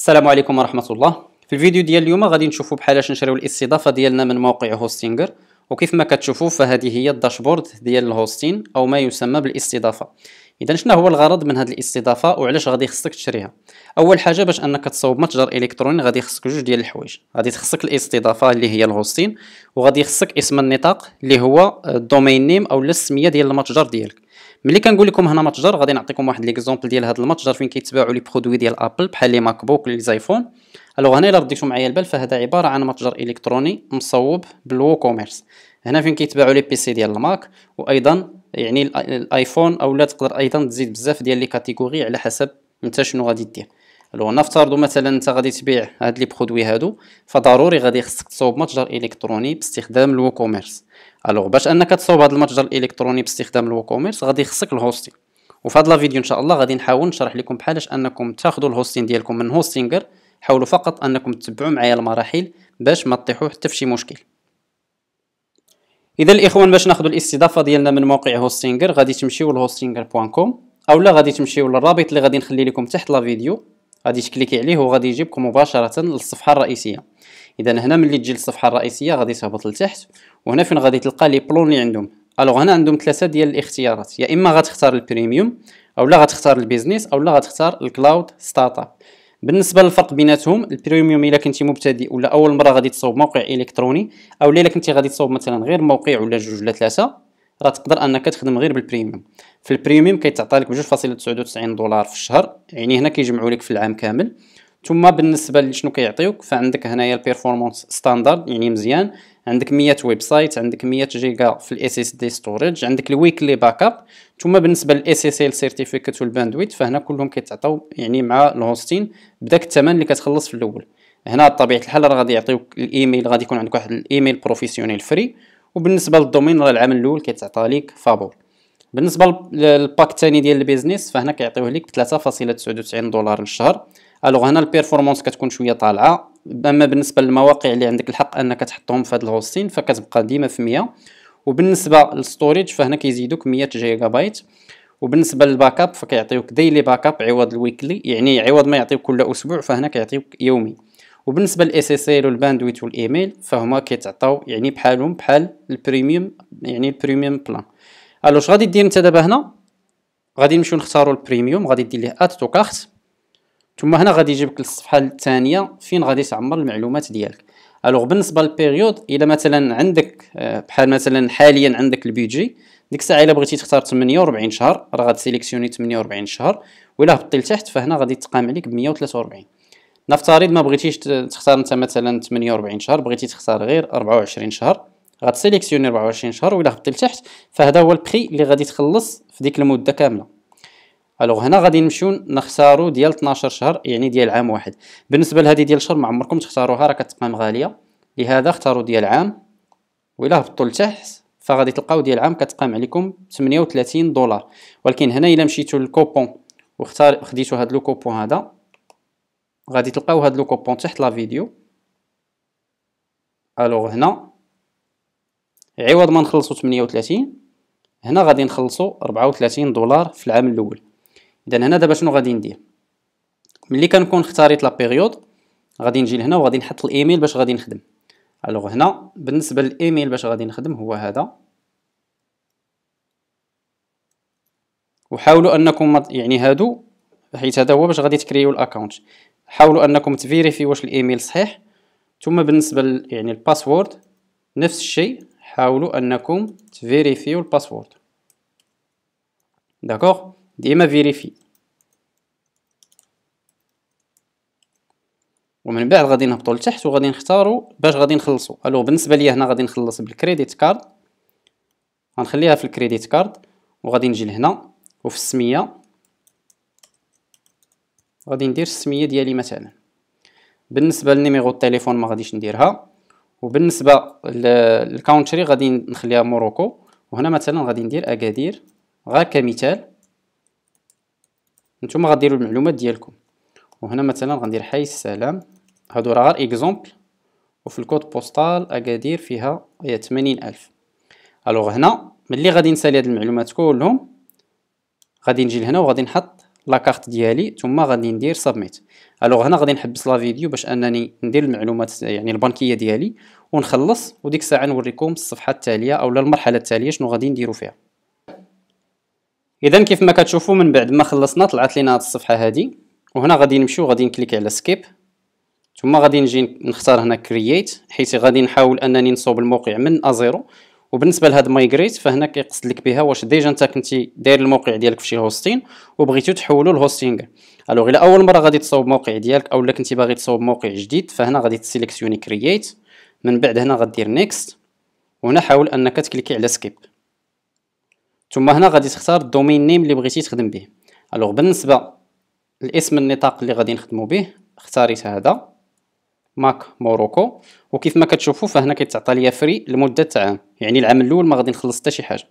السلام عليكم ورحمه الله في الفيديو ديال اليوم غادي نشوفوا بحالاش نشريو الاستضافه ديالنا من موقع هوستينجر وكيف ما كتشوفوا فهذه هي الداشبورد ديال الهوستين او ما يسمى بالاستضافه اذا شنو هو الغرض من هذه الاستضافه وعلاش غادي خصك تشريها اول حاجه باش انك تصاوب متجر الكتروني غادي خصك جوج ديال الحوايج غادي تخصك الاستضافه اللي هي الهوستين وغادي خصك اسم النطاق اللي هو الدومين نيم او السميه ديال المتجر ديالك ملي كنقول لكم هنا متجر غادي نعطيكم واحد ليكزومبل ديال هذا المتجر فين كيتباعوا لي برودوي ديال ابل بحال لي ماك بوك لي زايفون الوغ هنا الا رديتو معايا البال فهذا عباره عن متجر الكتروني مصوب بالو كوميرس هنا فين كيتباعوا لي بيسي ديال الماك وايضا يعني الايفون او لا تقدر ايضا تزيد بزاف ديال لي كاتيجوري على حسب انت شنو غادي دير لو نفترضوا مثلا انت غادي تبيع هاد لي برودوي هادو فضروري غادي خصك تصاوب متجر الكتروني باستخدام الووكوميرس الوغ باش انك تصاوب هاد المتجر الالكتروني باستخدام الووكوميرس غادي خصك الهوستين وفي هاد لا فيديو ان شاء الله غادي نحاول نشرح لكم بحالاش انكم تاخذوا الهوستين ديالكم من هوستينجر حاولوا فقط انكم تتبعوا معايا المراحل باش ما تطيحوا حتى فشي مشكل اذا الاخوان باش ناخذوا الاستضافه ديالنا من موقع هوستينجر غادي تمشيو لهوستينجر.com اولا غادي تمشيو للرابط اللي غادي نخلي لكم تحت لا فيديو غادي تكليكي عليه وغادي يجيبك مباشره للصفحه الرئيسيه اذا هنا ملي تجي للصفحه الرئيسيه غادي تهبط لتحت وهنا فين غادي تلقى لي بلون اللي عندهم الوغ هنا عندهم ثلاثه ديال الاختيارات يا اما غتختار البريميوم او لا غتختار البيزنس لا غتختار الكلاود ستارت اب بالنسبه للفرق بيناتهم البريميوم الا كنتي مبتدئ ولا اول مره غادي تصوب موقع الكتروني او الا كنتي غادي تصوب مثلا غير موقع ولا جوج ولا ثلاثه راه تقدر انك تخدم غير بالبريميوم في البريميوم كيتعطى لك ب 2.99 دولار في الشهر يعني هنا كيجمعوا لك في العام كامل ثم بالنسبه لشنو كيعطيوك فعندك هنايا البيرفورمانس ستاندرد يعني مزيان عندك 100 ويب سايت عندك 100 جيجا في الاس اس دي ستوريج عندك الويكلي باك اب ثم بالنسبه للاس اس ال سيرتيفيكت والباندويت فهنا كلهم كيتعطاو يعني مع الهوستين بداك الثمن اللي كتخلص في الاول هنا بطبيعه الحال راه غادي يعطيوك الايميل غادي يكون عندك واحد الايميل بروفيسيونيل فري وبالنسبه للدومين راه العام الاول كيتعطى ليك فابور بالنسبه للباك الثاني ديال البيزنس فهنا كيعطيوه لك 3.99 دولار للشهر الوغ هنا البيرفورمانس كتكون شويه طالعه اما بالنسبه للمواقع اللي عندك الحق انك تحطهم في هذا الهوستين فكتبقى ديما في 100 وبالنسبه للستوريج فهنا كيزيدوك 100 جيجا بايت وبالنسبه للباك اب فكيعطيوك ديلي باك اب عوض الويكلي يعني عوض ما يعطيوك كل اسبوع فهنا كيعطيوك يومي وبالنسبه للاس اس ال والباندويت والايميل فهما كيتعطاو يعني بحالهم بحال البريميوم يعني البريميوم بلان الو اش غادي دير نتا دابا هنا غادي نمشيو نختاروا البريميوم غادي دير ليه اد تو كارت ثم هنا غادي يجيبك للصفحه الثانيه فين غادي تعمر المعلومات ديالك الوغ بالنسبه للبيريود الا مثلا عندك بحال مثلا حاليا عندك البيجي ديك الساعه الا بغيتي تختار 48 شهر راه غادي سيليكسيوني 48 شهر ولا هبطي لتحت فهنا غادي تقام عليك ب 143 نفترض ما بغيتيش تختار انت مثلا 48 شهر بغيتي تختار غير 24 شهر غتسيليكسيوني 24 شهر و الى هبطي لتحت فهذا هو البري اللي غادي تخلص في ديك المده كامله الوغ هنا غادي نمشيو نختارو ديال 12 شهر يعني ديال عام واحد بالنسبه لهذه ديال الشهر ما عمركم تختاروها راه كتقام غاليه لهذا اختاروا ديال عام و الى هبطوا لتحت فغادي تلقاو ديال عام كتقام عليكم 38 دولار ولكن هنا الا مشيتو للكوبون واختار خديتو هاد لو كوبون هذا غادي تلقاو هاد لو كوبون تحت لا فيديو الوغ هنا عوض ما نخلصو 38 هنا غادي نخلصو 34 دولار في العام الاول اذا هنا دابا شنو غادي ندير ملي كنكون اختاريت لا بيريود غادي نجي لهنا وغادي نحط الايميل باش غادي نخدم الوغ هنا بالنسبه للايميل باش غادي نخدم هو هذا وحاولوا انكم يعني هادو حيت هذا هو باش غادي تكريو الاكونت حاولوا انكم تفيريفي واش الايميل صحيح ثم بالنسبه يعني الباسورد نفس الشيء حاولوا انكم تفيريفيو الباسورد داكوغ ديما فيريفي ومن بعد غادي نهبطوا لتحت وغادي نختاروا باش غادي نخلصوا الو بالنسبه ليا هنا غادي نخلص بالكريديت كارد غنخليها في الكريديت كارد وغادي نجي لهنا وفي السميه غادي ندير السميه ديالي مثلا بالنسبه للنيميرو التليفون ما غاديش نديرها وبالنسبه للكاونتري غادي نخليها موروكو وهنا مثلا غادي ندير اكادير غير كمثال نتوما غديروا المعلومات ديالكم وهنا مثلا غندير حي السلام هادو راه غير اكزومبل وفي الكود بوستال اكادير فيها هي 80000 الوغ هنا ملي غادي نسالي هاد المعلومات كلهم غادي نجي لهنا وغادي نحط لاكارت ديالي ثم غادي ندير سبميت الوغ هنا غادي نحبس لا فيديو باش انني ندير المعلومات يعني البنكيه ديالي ونخلص وديك الساعه نوريكم الصفحه التاليه اولا المرحله التاليه شنو غادي نديرو فيها اذا كيف ما كتشوفوا من بعد ما خلصنا طلعت لينا هاد الصفحه هادي وهنا غادي نمشيو غادي نكليك على سكيب ثم غادي نجي نختار هنا كرييت حيت غادي نحاول انني نصوب الموقع من ا زيرو وبالنسبه لهاد مايغريت فهنا كيقصد لك بها واش ديجا انت كنتي داير الموقع ديالك في شي هوستين وبغيتو تحولو لهوستينغ الوغ الى اول مره غادي تصاوب موقع ديالك اولا كنتي باغي تصاوب موقع جديد فهنا غادي تسيليكسيوني كرييت من بعد هنا غدير نيكست وهنا حاول انك تكليكي على سكيب ثم هنا غادي تختار الدومين نيم اللي بغيتي تخدم به الوغ بالنسبه الاسم النطاق اللي غادي نخدمو به اختاريت هذا ماك موروكو وكيف ما كتشوفوا فهنا كيتعطى ليا فري لمده عام يعني العام الاول ما غادي نخلص حتى شي حاجه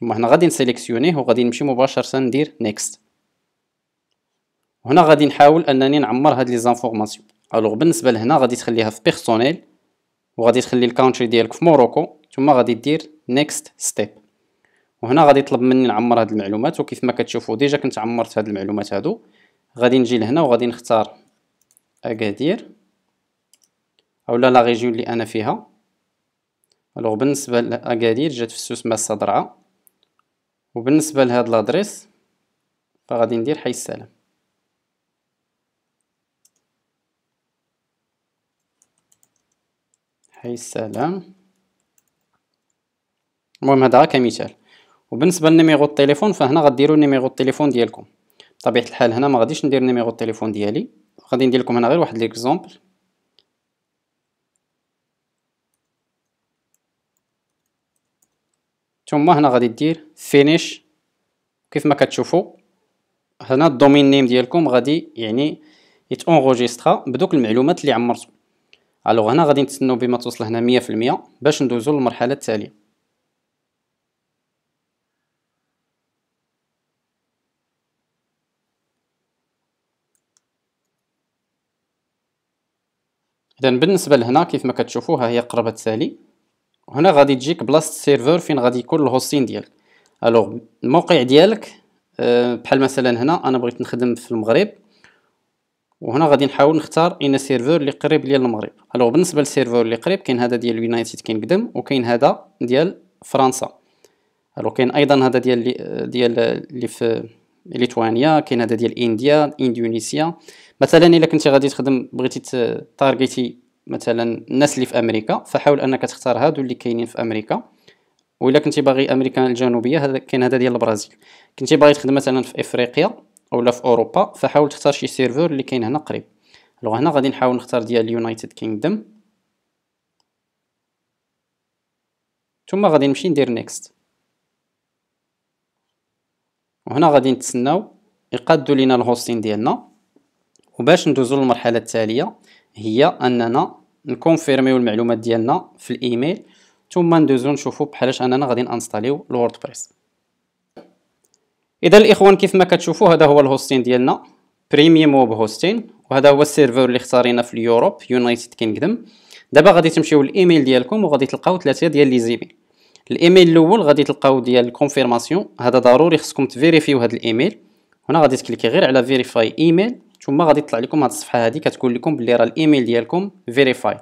ثم هنا غادي نسيليكسيونيه وغادي نمشي مباشره ندير نيكست هنا غادي نحاول انني نعمر هاد لي زانفورماسيون الوغ بالنسبه لهنا غادي تخليها في بيرسونيل وغادي تخلي الكونتري ديالك في موروكو ثم غادي دير نيكست ستيب وهنا غادي يطلب مني نعمر هاد المعلومات وكيف ما كتشوفوا ديجا كنت عمرت هاد المعلومات هادو غادي نجي لهنا وغادي نختار اكادير اولا لا ريجيون اللي انا فيها الوغ بالنسبه لاكادير جات في السوس ماسه درعا وبالنسبه لهاد لادريس فغادي ندير حي السلام حي السلام المهم هذا كمثال وبالنسبه لنيميرو التليفون فهنا غديروا نيميرو التليفون ديالكم بطبيعه الحال هنا ما غاديش ندير نيميرو التليفون ديالي غادي ندير لكم هنا غير واحد ليكزومبل ثم هنا غادي دير فينيش كيف ما كتشوفوا هنا الدومين نيم ديالكم غادي يعني يت اونغوجيسترا بدوك المعلومات اللي عمرتو الوغ هنا غادي نتسناو بما توصل هنا 100% باش ندوزو للمرحله التاليه اذا بالنسبه لهنا كيف ما كتشوفوا ها هي قربت سالي هنا غادي تجيك بلاصه السيرفر فين غادي يكون الهوستين ديالك الوغ الموقع ديالك آه، بحال مثلا هنا انا بغيت نخدم في المغرب وهنا غادي نحاول نختار اين سيرفر اللي قريب ليا للمغرب الوغ بالنسبه للسيرفر اللي قريب كاين هذا ديال اليونايتد كينغدم وكاين هذا ديال فرنسا الوغ كاين ايضا هذا ديال آه، ديال اللي في ليتوانيا كاين هذا ديال انديا اندونيسيا مثلا الا كنتي غادي تخدم بغيتي تارغيتي مثلا الناس اللي في امريكا فحاول انك تختار هادو اللي كاينين في امريكا وإلا كنتي باغي امريكا الجنوبيه هذا كاين هذا ديال البرازيل كنتي باغي تخدم مثلا في افريقيا اولا في اوروبا فحاول تختار شي سيرفور اللي كاين هنا قريب لو هنا غادي نحاول نختار ديال اليونايتد كينغدم ثم غادي نمشي ندير نيكست وهنا غادي نتسناو يقادوا لينا الهوستين ديالنا وباش ندوزو للمرحله التاليه هي اننا نكونفيرميو المعلومات ديالنا في الايميل ثم ندوزو نشوفو بحالاش اننا غادي نانستاليو الووردبريس اذا الاخوان كيف ما كتشوفو هذا هو الهوستين ديالنا بريميوم ويب هوستين وهذا هو السيرفر اللي اختارينا في اليوروب يونايتد كينغدم دابا غادي تمشيو للايميل ديالكم وغادي تلقاو ثلاثه ديال لي زيميل الايميل الاول غادي تلقاو ديال الكونفيرماسيون هذا ضروري خصكم تفيريفيو هذا الايميل هنا غادي تكليكي غير على فيريفاي ايميل ثم غادي تطلع لكم هذه الصفحه هذه كتقول لكم بلي راه الايميل ديالكم فيريفاي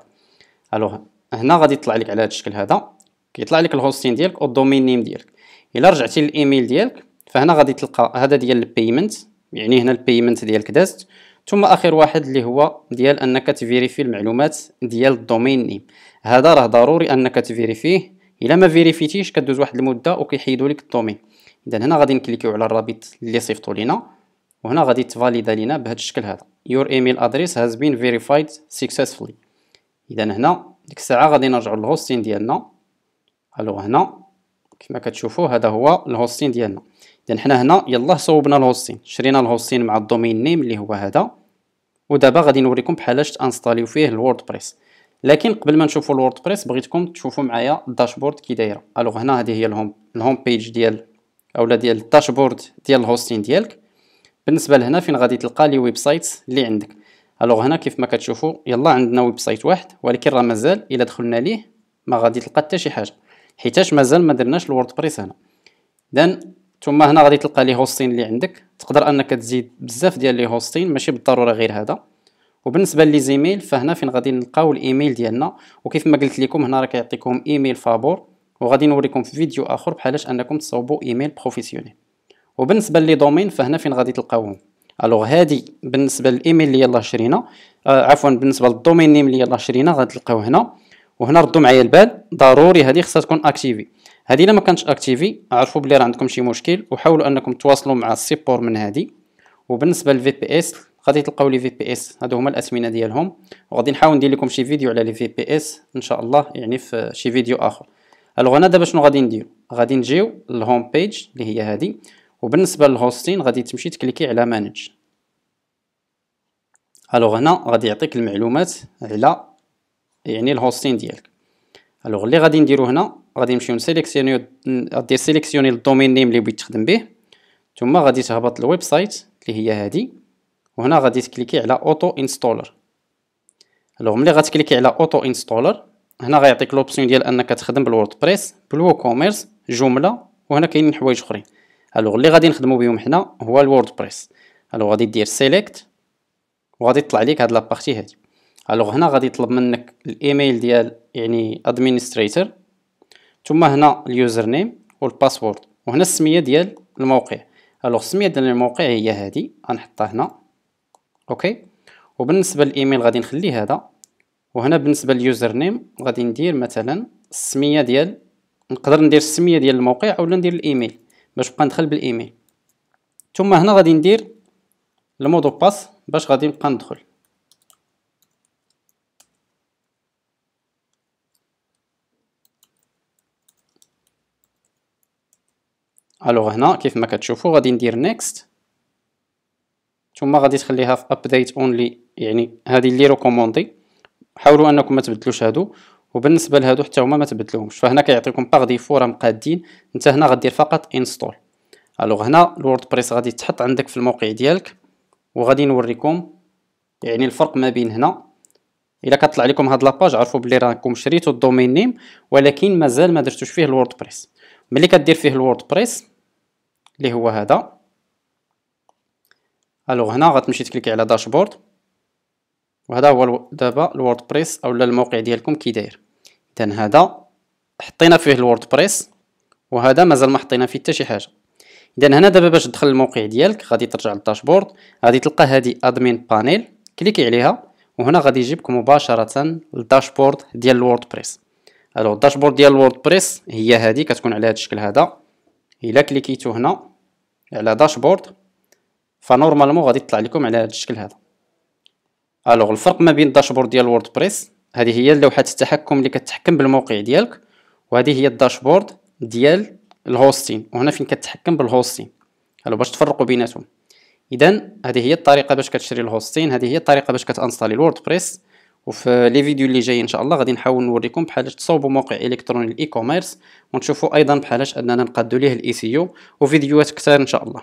الوغ هنا غادي يطلع لك على هذا الشكل هذا كيطلع لك الهوستين ديالك والدومين نيم ديالك الا رجعتي للايميل ديالك فهنا غادي تلقى هذا ديال البيمنت يعني هنا البيمنت ديالك دازت ثم اخر واحد اللي هو ديال انك تفيريفي المعلومات ديال الدومين نيم هذا راه ضروري انك تفيريفيه الا ما فيريفيتيش كدوز واحد المده وكيحيدوا لك الدومين اذا هنا غادي نكليكيو على الرابط اللي صيفطوا لينا وهنا غادي تفاليدا لينا بهذا الشكل هذا يور ايميل ادريس هاز بين فيريفايد سكسسفلي اذا هنا ديك الساعه غادي نرجعوا للهوستين ديالنا الو هنا كما كتشوفوا هذا هو الهوستين ديالنا اذا حنا هنا يلاه صوبنا الهوستين شرينا الهوستين مع الدومين نيم اللي هو هذا ودابا غادي نوريكم بحالاش تانستاليو فيه الووردبريس لكن قبل ما نشوفوا الووردبريس بغيتكم تشوفوا معايا الداشبورد كي دايره الوغ هنا هذه هي الهوم الهوم بيج ديال اولا ديال الداشبورد ديال الهوستين ديالك بالنسبه لهنا فين غادي تلقى لي ويب سايت اللي عندك الوغ هنا كيف ما كتشوفوا يلا عندنا ويب سايت واحد ولكن راه مازال الا دخلنا ليه ما غادي تلقى حتى شي حاجه حيتاش مازال ما درناش الووردبريس هنا دان ثم هنا غادي تلقى لي هوستين اللي عندك تقدر انك تزيد بزاف ديال لي هوستين ماشي بالضروره غير هذا وبالنسبه لي زيميل فهنا فين غادي نلقاو الايميل ديالنا وكيف ما قلت لكم هنا راه كيعطيكم ايميل فابور وغادي نوريكم في فيديو اخر بحالاش انكم تصاوبوا ايميل بروفيسيونيل وبالنسبه لي دومين فهنا فين غادي تلقاوهم الوغ هادي بالنسبه للايميل اللي يلاه شرينا آه عفوا بالنسبه للدومين نيم اللي يلاه شرينا غادي تلقاوه هنا وهنا ردوا معايا البال ضروري هذه خصها تكون اكتيفي هذه الا ما كانتش اكتيفي عرفوا بلي راه عندكم شي مشكل وحاولوا انكم تواصلوا مع السيبور من هذه وبالنسبه للفي بي اس غادي تلقاو لي في بي اس هادو هما الاسمنه ديالهم وغادي نحاول ندير لكم شي فيديو على لي في بي اس ان شاء الله يعني في شي فيديو اخر الوغ انا دابا شنو غادي ندير غادي نجيو للهوم بيج اللي هي هذه وبالنسبه للهوستين غادي تمشي تكليكي على مانج الوغ هنا غادي يعطيك المعلومات على يعني الهوستين ديالك الوغ اللي غادي نديرو هنا غادي نمشيو نسيليكسيونيو غادي سيليكسيوني الدومين نيم اللي بغيت تخدم به ثم غادي تهبط للويب سايت اللي هي هذه وهنا غادي تكليكي على اوتو انستولر الوغ ملي غتكليكي على اوتو انستولر هنا غيعطيك لوبسيون ديال انك تخدم بالووردبريس بالووكوميرس جمله وهنا كاينين حوايج اخرين الوغ اللي غادي نخدمو بهم حنا هو الووردبريس الوغ غادي دير سيليكت وغادي تطلع ليك هاد لابارتي هادي الوغ هنا غادي يطلب منك الايميل ديال يعني ادمينستريتور ثم هنا اليوزر نيم والباسورد وهنا السميه ديال الموقع الوغ السميه ديال الموقع هي هادي غنحطها هنا اوكي وبالنسبه للايميل غادي نخلي هذا وهنا بالنسبه لليوزر نيم غادي ندير مثلا السميه ديال نقدر ندير السميه ديال الموقع اولا ندير الايميل باش نبقى ندخل بالايميل ثم هنا غادي ندير المودو باس باش غادي نبقى ندخل الوغ هنا كيف ما كتشوفوا غادي ندير نيكست ثم غادي تخليها في ابديت اونلي يعني هذه اللي ريكوموندي حاولوا انكم ما تبدلوش هادو وبالنسبه لهادو حتى هما ما تبدلوهمش فهنا كيعطيكم باغ ديفو راهم قادين انت هنا غدير فقط انستول الوغ هنا الووردبريس غادي تحط عندك في الموقع ديالك وغادي نوريكم يعني الفرق ما بين هنا الا كطلع لكم هاد لاباج عرفوا بلي راكم شريتو الدومين نيم ولكن مازال ما درتوش فيه الووردبريس ملي كدير فيه الووردبريس اللي هو هذا الوغ هنا غتمشي تكليكي على داشبورد وهذا هو دابا الووردبريس اولا الموقع ديالكم كي داير حتى هذا حطينا فيه الووردبريس وهذا مازال ما حطينا فيه حتى شي حاجه اذا هنا دابا باش تدخل الموقع ديالك غادي ترجع للداشبورد غادي تلقى هذه ادمين بانيل كليكي عليها وهنا غادي يجيبك مباشره للداشبورد ديال الووردبريس الو الداشبورد ديال الووردبريس هي هذه كتكون على هذا الشكل هذا الا كليكيتو هنا على داشبورد فنورمالمون غادي يطلع لكم على هذا الشكل هذا الوغ الفرق ما بين الداشبورد ديال الووردبريس هذه هي لوحه التحكم اللي كتحكم بالموقع ديالك وهذه هي الداشبورد ديال الهوستين وهنا فين كتحكم بالهوستين الو باش تفرقوا بيناتهم اذا هذه هي الطريقه باش كتشري الهوستين هذه هي الطريقه باش كتانستالي الووردبريس وفي لي فيديو اللي جايين ان شاء الله غادي نحاول نوريكم بحالاش تصاوبوا موقع الكتروني الاي كوميرس ونشوفوا ايضا بحالاش اننا نقادوا ليه الاي سي يو وفيديوهات كثار ان شاء الله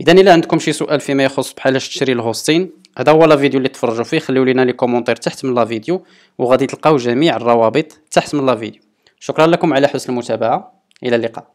اذا الى عندكم شي سؤال فيما يخص بحالاش تشري الهوستين هذا هو لا فيديو اللي تفرجوا فيه خليو لينا لي كومونتير تحت من لا فيديو وغادي تلقاو جميع الروابط تحت من لا فيديو شكرا لكم على حسن المتابعه الى اللقاء